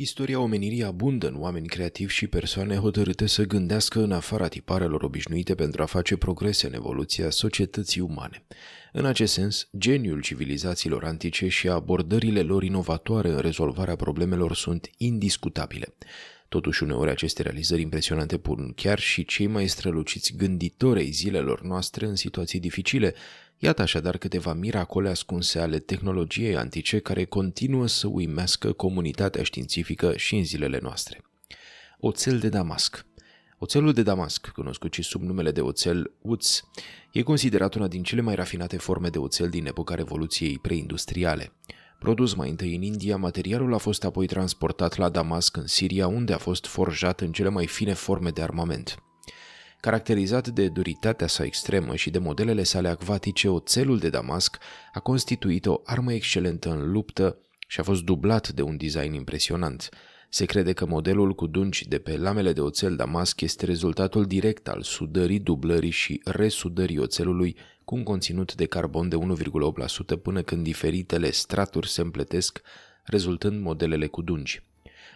Istoria omenirii abundă în oameni creativi și persoane hotărâte să gândească în afara tiparelor obișnuite pentru a face progrese în evoluția societății umane. În acest sens, geniul civilizațiilor antice și abordările lor inovatoare în rezolvarea problemelor sunt indiscutabile. Totuși, uneori aceste realizări impresionante pun chiar și cei mai străluciți gânditori ai zilelor noastre în situații dificile, Iată așadar câteva miracole ascunse ale tehnologiei antice care continuă să uimească comunitatea științifică și în zilele noastre. Oțel de Damasc Oțelul de Damasc, cunoscut și sub numele de oțel uț, e considerat una din cele mai rafinate forme de oțel din epoca Revoluției preindustriale. Produs mai întâi în India, materialul a fost apoi transportat la Damasc în Siria, unde a fost forjat în cele mai fine forme de armament. Caracterizat de duritatea sa extremă și de modelele sale acvatice, oțelul de Damasc a constituit o armă excelentă în luptă și a fost dublat de un design impresionant. Se crede că modelul cu dunci de pe lamele de oțel Damasc este rezultatul direct al sudării, dublării și resudării oțelului cu un conținut de carbon de 1,8% până când diferitele straturi se împletesc, rezultând modelele cu dungi.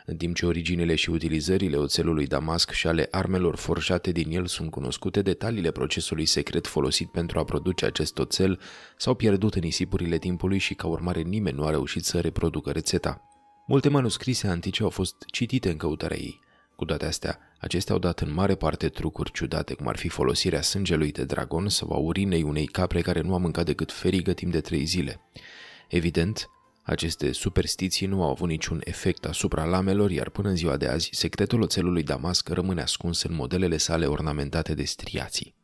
În timp ce originile și utilizările oțelului Damasc și ale armelor forjate din el sunt cunoscute, detaliile procesului secret folosit pentru a produce acest oțel s-au pierdut în isipurile timpului și ca urmare nimeni nu a reușit să reproducă rețeta. Multe manuscrise antice au fost citite în căutarea ei. Cu toate astea, acestea au dat în mare parte trucuri ciudate, cum ar fi folosirea sângelui de dragon sau a urinei unei capre care nu a mâncat decât ferigă timp de trei zile. Evident, aceste superstiții nu au avut niciun efect asupra lamelor, iar până în ziua de azi, secretul oțelului Damasc rămâne ascuns în modelele sale ornamentate de striații.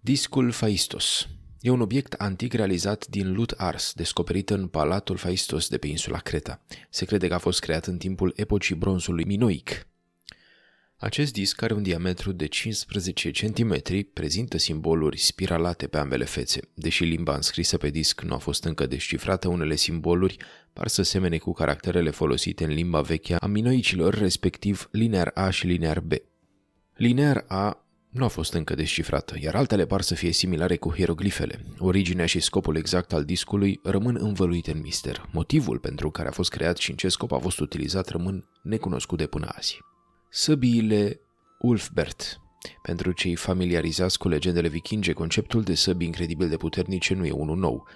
Discul Faistos E un obiect antic realizat din lut ars, descoperit în Palatul Faistos de pe insula Creta. Se crede că a fost creat în timpul epocii bronzului minoic, acest disc are un diametru de 15 cm, prezintă simboluri spiralate pe ambele fețe. Deși limba înscrisă pe disc nu a fost încă descifrată, unele simboluri par să semene cu caracterele folosite în limba veche a minoicilor, respectiv linear A și linear B. Linear A nu a fost încă descifrată, iar altele par să fie similare cu hieroglifele. Originea și scopul exact al discului rămân învăluite în mister. Motivul pentru care a fost creat și în ce scop a fost utilizat rămân necunoscute până azi. Săbiile Ulfbert. Pentru cei familiarizați cu legendele vikinge, conceptul de săbi incredibil de puternice nu e unul nou.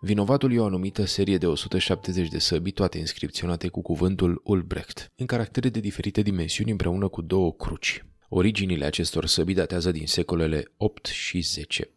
Vinovatul e o anumită serie de 170 de săbi, toate inscripționate cu cuvântul Ulbrecht, în caractere de diferite dimensiuni împreună cu două cruci. Originile acestor săbi datează din secolele 8 și 10.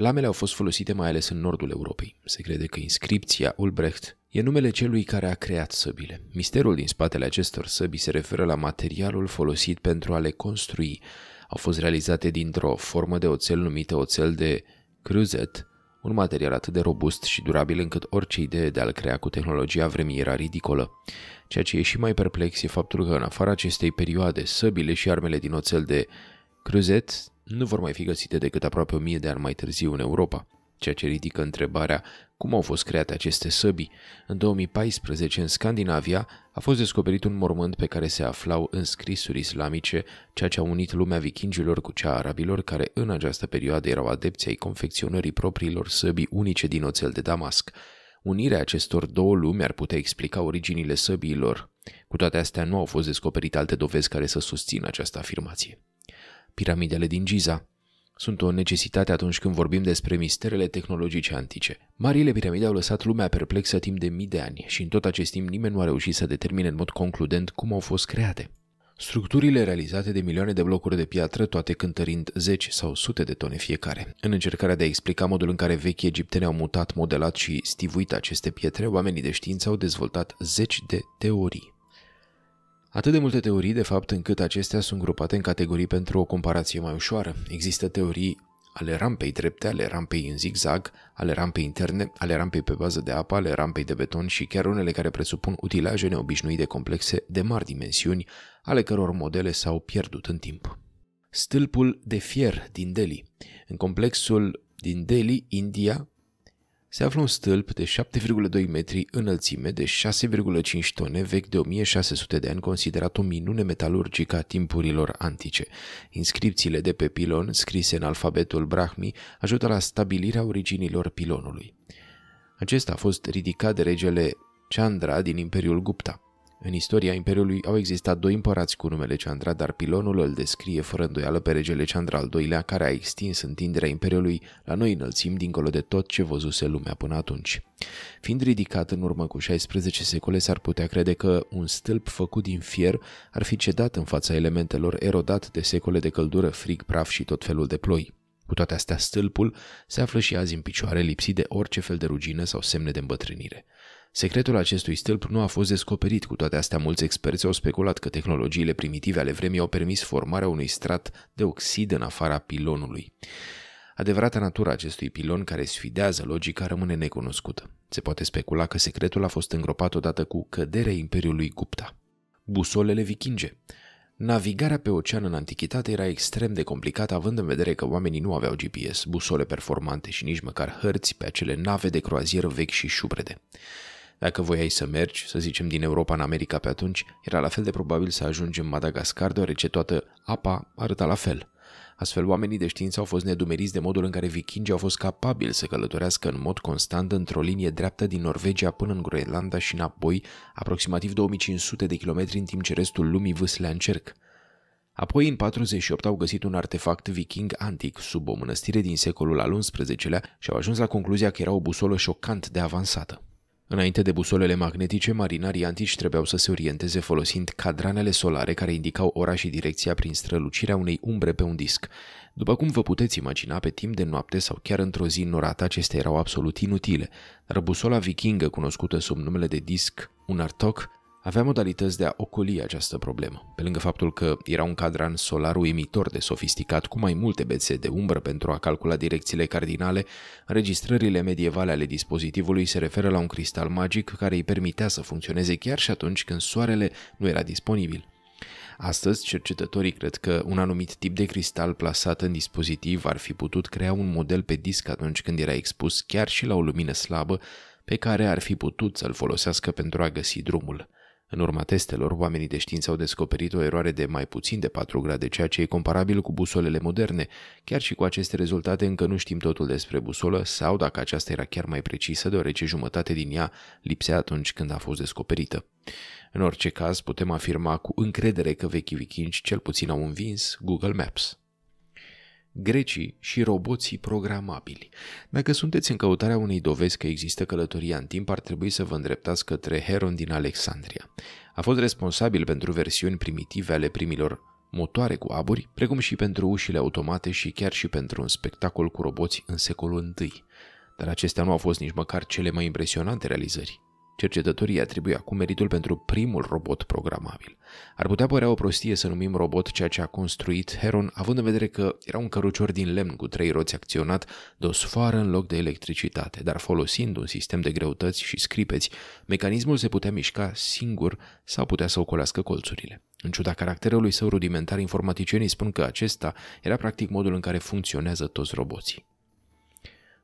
Lamele au fost folosite mai ales în nordul Europei. Se crede că inscripția Ulbrecht e numele celui care a creat săbile. Misterul din spatele acestor săbi se referă la materialul folosit pentru a le construi. Au fost realizate dintr-o formă de oțel numită oțel de cruzet, un material atât de robust și durabil încât orice idee de a-l crea cu tehnologia vremii era ridicolă. Ceea ce e și mai perplex e faptul că în afara acestei perioade, săbile și armele din oțel de cruzet nu vor mai fi găsite decât aproape o mie de ani mai târziu în Europa, ceea ce ridică întrebarea cum au fost create aceste săbi. În 2014, în Scandinavia, a fost descoperit un mormânt pe care se aflau înscrisuri islamice, ceea ce a unit lumea vikingilor cu cea a arabilor, care în această perioadă erau adepți ai confecționării propriilor săbi unice din oțel de Damasc. Unirea acestor două lumi ar putea explica originile săbiilor. Cu toate astea, nu au fost descoperite alte dovezi care să susțină această afirmație piramidele din Giza. Sunt o necesitate atunci când vorbim despre misterele tehnologice antice. Marile piramide au lăsat lumea perplexă timp de mii de ani și în tot acest timp nimeni nu a reușit să determine în mod concludent cum au fost create. Structurile realizate de milioane de blocuri de piatră, toate cântărind zeci sau sute de tone fiecare. În încercarea de a explica modul în care vechii egipteni au mutat, modelat și stivuit aceste pietre, oamenii de știință au dezvoltat zeci de teorii. Atât de multe teorii, de fapt, încât acestea sunt grupate în categorii pentru o comparație mai ușoară. Există teorii ale rampei drepte, ale rampei în zigzag, ale rampei interne, ale rampei pe bază de apă, ale rampei de beton și chiar unele care presupun utilaje neobișnuite complexe de mari dimensiuni, ale căror modele s-au pierdut în timp. Stâlpul de fier din Delhi. În complexul din Delhi, India, se află un stâlp de 7,2 metri înălțime de 6,5 tone vechi de 1600 de ani considerat o minune metalurgică a timpurilor antice. Inscripțiile de pe pilon, scrise în alfabetul Brahmi, ajută la stabilirea originilor pilonului. Acesta a fost ridicat de regele Chandra din Imperiul Gupta. În istoria Imperiului au existat doi împărați cu numele Chandra, dar pilonul îl descrie fără îndoială pe regele Chandra al doilea, care a extins întinderea Imperiului la noi înălțim dincolo de tot ce văzuse lumea până atunci. Fiind ridicat în urmă cu 16 secole, s-ar putea crede că un stâlp făcut din fier ar fi cedat în fața elementelor erodat de secole de căldură, frig, praf și tot felul de ploi. Cu toate astea, stâlpul se află și azi în picioare, lipsit de orice fel de rugină sau semne de îmbătrânire. Secretul acestui stâlp nu a fost descoperit, cu toate astea mulți experți au speculat că tehnologiile primitive ale vremii au permis formarea unui strat de oxid în afara pilonului. Adevărata natura acestui pilon care sfidează logica rămâne necunoscută. Se poate specula că secretul a fost îngropat odată cu căderea Imperiului Gupta. Busolele vikinge. Navigarea pe ocean în antichitate era extrem de complicată, având în vedere că oamenii nu aveau GPS, busole performante și nici măcar hărți pe acele nave de croazieră vechi și șubrede. Dacă voiai să mergi, să zicem din Europa în America pe atunci, era la fel de probabil să ajungi în Madagascar, deoarece toată apa arăta la fel. Astfel, oamenii de știință au fost nedumeriți de modul în care vikingii au fost capabili să călătorească în mod constant într-o linie dreaptă din Norvegia până în Groenlanda și înapoi, aproximativ 2500 de kilometri în timp ce restul lumii vâslea în cerc. Apoi, în 48, au găsit un artefact viking antic sub o mănăstire din secolul al XI-lea și au ajuns la concluzia că era o busolă șocant de avansată. Înainte de busolele magnetice, marinarii antici trebuiau să se orienteze folosind cadranele solare care indicau ora și direcția prin strălucirea unei umbre pe un disc. După cum vă puteți imagina, pe timp de noapte sau chiar într-o zi norată, acestea erau absolut inutile, dar busola vikingă, cunoscută sub numele de disc Unartok, avea modalități de a ocoli această problemă, pe lângă faptul că era un cadran solar uimitor de sofisticat cu mai multe bețe de umbră pentru a calcula direcțiile cardinale, înregistrările medievale ale dispozitivului se referă la un cristal magic care îi permitea să funcționeze chiar și atunci când soarele nu era disponibil. Astăzi, cercetătorii cred că un anumit tip de cristal plasat în dispozitiv ar fi putut crea un model pe disc atunci când era expus chiar și la o lumină slabă, pe care ar fi putut să-l folosească pentru a găsi drumul. În urma testelor, oamenii de știință au descoperit o eroare de mai puțin de 4 grade, ceea ce e comparabil cu busolele moderne. Chiar și cu aceste rezultate încă nu știm totul despre busolă sau dacă aceasta era chiar mai precisă, deoarece jumătate din ea lipsea atunci când a fost descoperită. În orice caz, putem afirma cu încredere că vechii vikingi cel puțin au învins Google Maps grecii și roboții programabili. Dacă sunteți în căutarea unei dovezi că există călătoria în timp, ar trebui să vă îndreptați către Heron din Alexandria. A fost responsabil pentru versiuni primitive ale primilor motoare cu aburi, precum și pentru ușile automate și chiar și pentru un spectacol cu roboți în secolul I. Dar acestea nu au fost nici măcar cele mai impresionante realizări. Cercetătorii atribuie acum meritul pentru primul robot programabil. Ar putea părea o prostie să numim robot ceea ce a construit Heron, având în vedere că era un cărucior din lemn cu trei roți acționat de o sfoară în loc de electricitate, dar folosind un sistem de greutăți și scripeți, mecanismul se putea mișca singur sau putea să ocolească colțurile. În ciuda caracterului său rudimentar, informaticienii spun că acesta era practic modul în care funcționează toți roboții.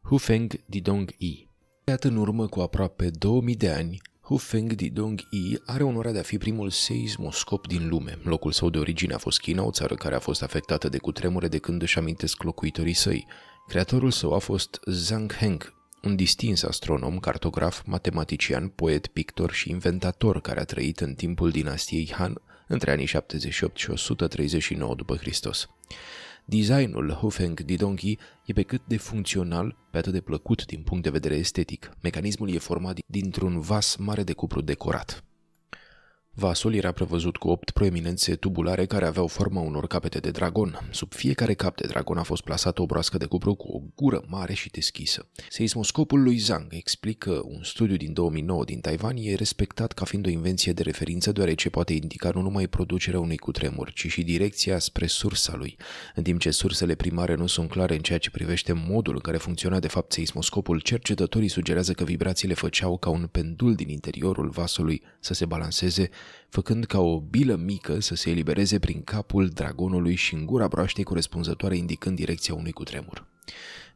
Hufeng Didong Yi Iată în urmă cu aproape 2000 de ani, Hufeng Dong Yi are onoarea de a fi primul seismoscop din lume. Locul său de origine a fost China, o țară care a fost afectată de cutremure de când își amintesc locuitorii săi. Creatorul său a fost Zhang Heng, un distins astronom, cartograf, matematician, poet, pictor și inventator care a trăit în timpul dinastiei Han între anii 78 și 139 după Hristos. Designul Hofeng Didonghi e pe cât de funcțional, pe atât de plăcut din punct de vedere estetic. Mecanismul e format dintr-un vas mare de cupru decorat. Vasul era prevăzut cu opt proeminențe tubulare care aveau forma unor capete de dragon. Sub fiecare cap de dragon a fost plasată o broască de cupru cu o gură mare și deschisă. Seismoscopul lui Zhang explică un studiu din 2009 din Taiwan e respectat ca fiind o invenție de referință deoarece poate indica nu numai producerea unui cutremur, ci și direcția spre sursa lui, în timp ce sursele primare nu sunt clare în ceea ce privește modul în care funcționa de fapt seismoscopul, cercetătorii sugerează că vibrațiile făceau ca un pendul din interiorul vasului să se balanceze făcând ca o bilă mică să se elibereze prin capul dragonului și în gura broaștei corespunzătoare indicând direcția unui cutremur.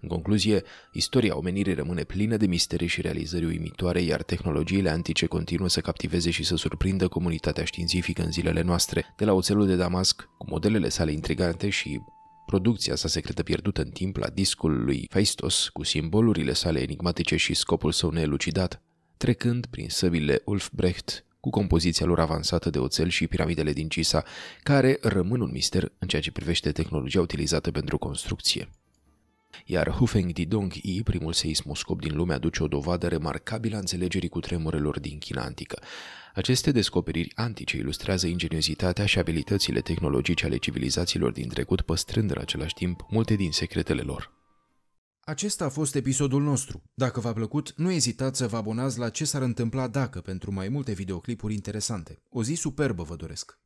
În concluzie, istoria omenirii rămâne plină de misterii și realizări uimitoare, iar tehnologiile antice continuă să captiveze și să surprindă comunitatea științifică în zilele noastre, de la oțelul de Damasc, cu modelele sale intrigante și producția sa secretă pierdută în timp la discul lui Phaistos, cu simbolurile sale enigmatice și scopul său neelucidat, trecând prin săbile Ulfbrecht, cu compoziția lor avansată de oțel și piramidele din Cisa, care rămân un mister în ceea ce privește tehnologia utilizată pentru construcție. Iar Hufeng Didong Yi, primul seismoscop din lume, aduce o dovadă remarcabilă a înțelegerii cu tremurelor din China antică. Aceste descoperiri antice ilustrează ingeniozitatea și abilitățile tehnologice ale civilizațiilor din trecut, păstrând în același timp multe din secretele lor. Acesta a fost episodul nostru. Dacă v-a plăcut, nu ezitați să vă abonați la ce s-ar întâmpla dacă pentru mai multe videoclipuri interesante. O zi superbă vă doresc!